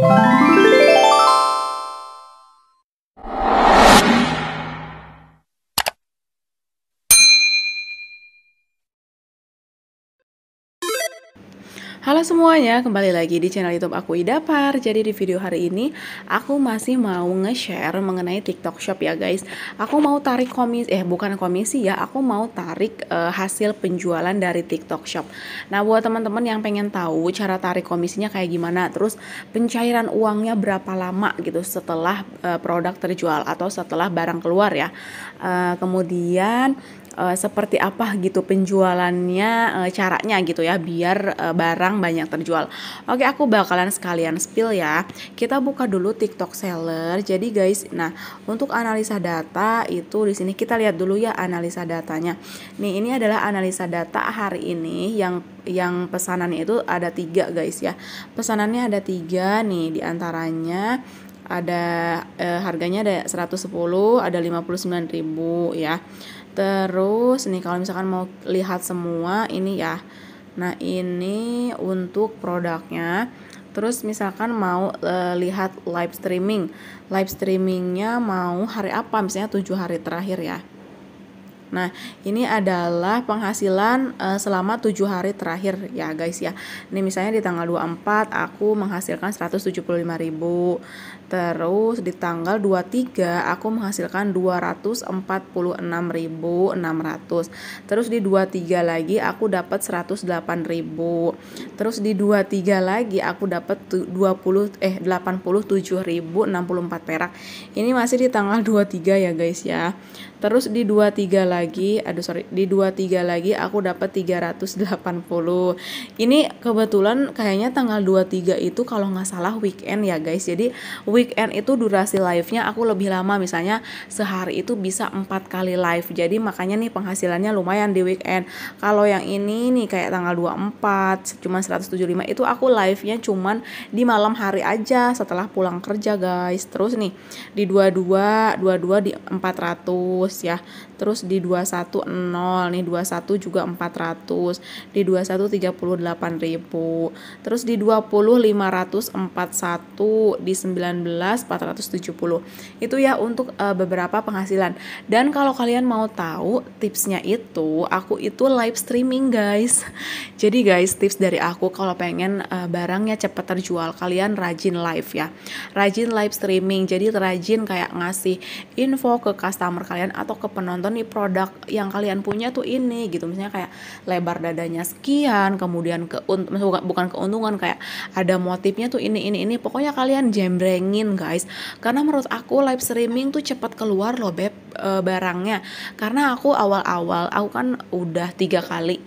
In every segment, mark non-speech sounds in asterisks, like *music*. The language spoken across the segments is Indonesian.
Bye. Halo semuanya, kembali lagi di channel YouTube aku Ida Par. Jadi di video hari ini aku masih mau nge-share mengenai TikTok Shop ya guys. Aku mau tarik komisi eh bukan komisi ya, aku mau tarik uh, hasil penjualan dari TikTok Shop. Nah, buat teman-teman yang pengen tahu cara tarik komisinya kayak gimana, terus pencairan uangnya berapa lama gitu setelah uh, produk terjual atau setelah barang keluar ya. Uh, kemudian uh, seperti apa gitu penjualannya, uh, caranya gitu ya biar uh, barang banyak terjual. Oke, aku bakalan sekalian spill ya. Kita buka dulu TikTok seller. Jadi guys, nah untuk analisa data itu di sini kita lihat dulu ya analisa datanya. Nih, ini adalah analisa data hari ini yang yang pesanannya itu ada tiga guys ya. Pesanannya ada tiga nih diantaranya ada eh, harganya ada 110, ada 59.000 ya. Terus nih kalau misalkan mau lihat semua ini ya. Nah, ini untuk produknya. Terus misalkan mau e, lihat live streaming. Live streamingnya mau hari apa? Misalnya 7 hari terakhir ya. Nah, ini adalah penghasilan uh, selama tujuh hari terakhir ya guys ya. Ini misalnya di tanggal 24 aku menghasilkan ribu Terus di tanggal 23 aku menghasilkan 246.600. Terus di 23 lagi aku dapat 108.000. Terus di 23 lagi aku dapat 20 eh 87.064 perak. Ini masih di tanggal 23 ya guys ya. Terus di 23 lagi, aduh sorry, di 23 lagi aku dapat 380. Ini kebetulan kayaknya tanggal 23 itu kalau nggak salah weekend ya guys. Jadi weekend itu durasi live-nya aku lebih lama misalnya sehari itu bisa empat kali live. Jadi makanya nih penghasilannya lumayan di weekend. Kalau yang ini nih kayak tanggal 24 cuma 175 itu aku live-nya cuman di malam hari aja setelah pulang kerja guys. Terus nih di 22, 22 di 400 400 ya. Terus di 210 nih 21 juga 400. Di 21 38.000. Terus di 20 541, di 19 470. Itu ya untuk uh, beberapa penghasilan. Dan kalau kalian mau tahu tipsnya itu, aku itu live streaming guys. *laughs* Jadi guys, tips dari aku kalau pengen uh, eh, barangnya cepat terjual, kalian rajin live ya. Rajin live streaming. Jadi rajin kayak ngasih info ke customer kalian atau ke penonton nih produk yang kalian punya tuh ini gitu misalnya kayak lebar dadanya sekian kemudian ke bukan keuntungan kayak ada motifnya tuh ini ini ini pokoknya kalian jembrengin guys karena menurut aku live streaming tuh cepat keluar loh beb e, barangnya karena aku awal-awal aku kan udah tiga kali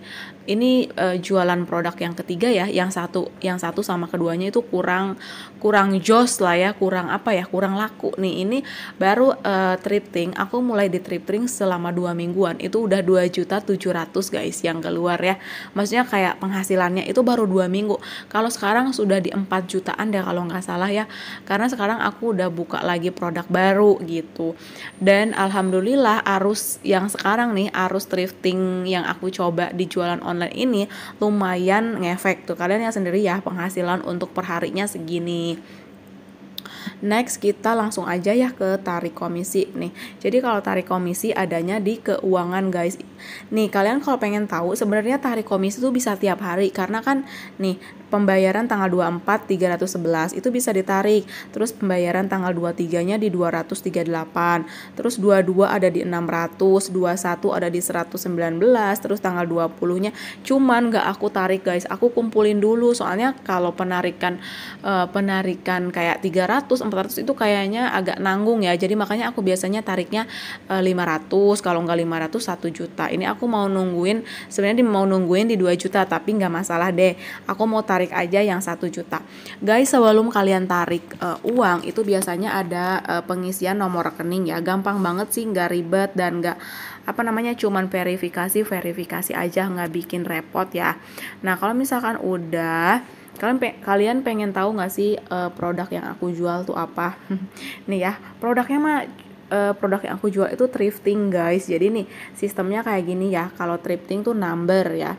ini uh, jualan produk yang ketiga ya yang satu yang satu sama keduanya itu kurang kurang jos lah ya kurang apa ya kurang laku nih ini baru uh, aku mulai di tripting selama dua mingguan itu udah dua juta tujuh ratus guys yang keluar ya maksudnya kayak penghasilannya itu baru dua minggu kalau sekarang sudah di empat jutaan deh kalau nggak salah ya karena sekarang aku udah buka lagi produk baru gitu dan alhamdulillah arus yang sekarang nih arus thrifting yang aku coba di jualan online online ini lumayan ngefek tuh kalian yang sendiri ya penghasilan untuk perharinya segini Next kita langsung aja ya ke tarik komisi nih. Jadi kalau tarik komisi adanya di keuangan guys. Nih, kalian kalau pengen tahu sebenarnya tarik komisi itu bisa tiap hari karena kan nih pembayaran tanggal 24 311 itu bisa ditarik. Terus pembayaran tanggal 23-nya di 238. Terus 22 ada di 600, 21 ada di 119, terus tanggal 20-nya cuman gak aku tarik guys. Aku kumpulin dulu soalnya kalau penarikan uh, penarikan kayak 300, 400 itu kayaknya agak nanggung ya. Jadi makanya aku biasanya tariknya uh, eh, 500 kalau nggak 500 1 juta ini aku mau nungguin sebenarnya mau nungguin di 2 juta tapi nggak masalah deh aku mau tarik aja yang satu juta guys sebelum kalian tarik uh, uang itu biasanya ada uh, pengisian nomor rekening ya gampang banget sih nggak ribet dan nggak apa namanya cuman verifikasi verifikasi aja nggak bikin repot ya nah kalau misalkan udah kalian pe kalian pengen tahu nggak sih uh, produk yang aku jual tuh apa *laughs* nih ya produknya mah uh, produk yang aku jual itu thrifting guys jadi nih sistemnya kayak gini ya kalau thrifting tuh number ya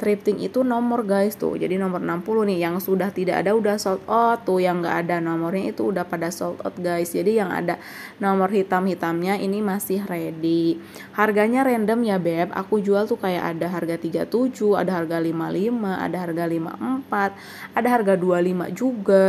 thrifting itu nomor guys tuh jadi nomor 60 nih yang sudah tidak ada udah sold out tuh yang nggak ada nomornya itu udah pada sold out guys jadi yang ada nomor hitam-hitamnya ini masih ready harganya random ya beb aku jual tuh kayak ada harga 37 ada harga 55 ada harga 54 ada harga 25 juga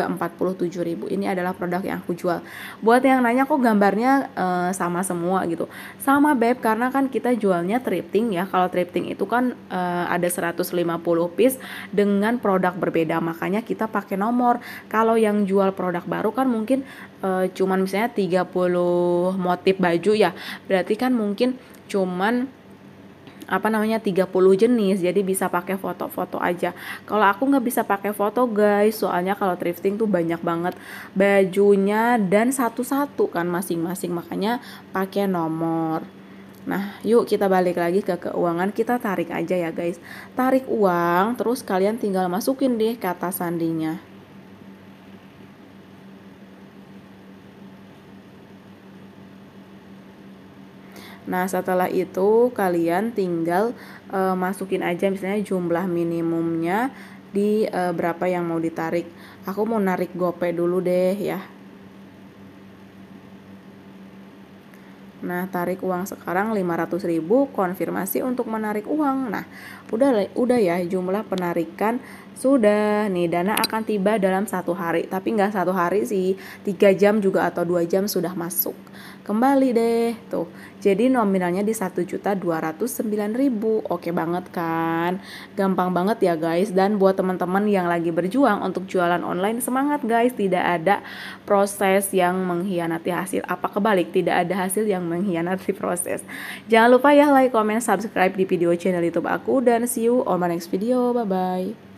ribu. ini adalah produk yang aku jual buat yang nanya kok gambarnya uh, sama semua gitu sama beb karena kan kita jualnya thrifting ya kalau thrifting itu kan uh, ada 100 150 piece dengan produk berbeda. Makanya kita pakai nomor. Kalau yang jual produk baru kan mungkin e, cuman misalnya 30 motif baju ya. Berarti kan mungkin cuman apa namanya 30 jenis jadi bisa pakai foto-foto aja kalau aku nggak bisa pakai foto guys soalnya kalau thrifting tuh banyak banget bajunya dan satu-satu kan masing-masing makanya pakai nomor Nah, yuk kita balik lagi ke keuangan. Kita tarik aja ya, guys. Tarik uang, terus kalian tinggal masukin deh kata sandinya. Nah, setelah itu kalian tinggal e, masukin aja misalnya jumlah minimumnya di e, berapa yang mau ditarik. Aku mau narik gope dulu deh ya. Nah, tarik uang sekarang 500.000, konfirmasi untuk menarik uang. Nah, udah udah ya jumlah penarikan sudah nih dana akan tiba dalam satu hari tapi nggak satu hari sih tiga jam juga atau dua jam sudah masuk kembali deh tuh jadi nominalnya di satu juta dua ratus sembilan ribu oke banget kan gampang banget ya guys dan buat teman-teman yang lagi berjuang untuk jualan online semangat guys tidak ada proses yang mengkhianati hasil apa kebalik tidak ada hasil yang mengkhianati proses. Jangan lupa ya like, comment, subscribe di video channel YouTube aku dan see you on my next video. Bye bye.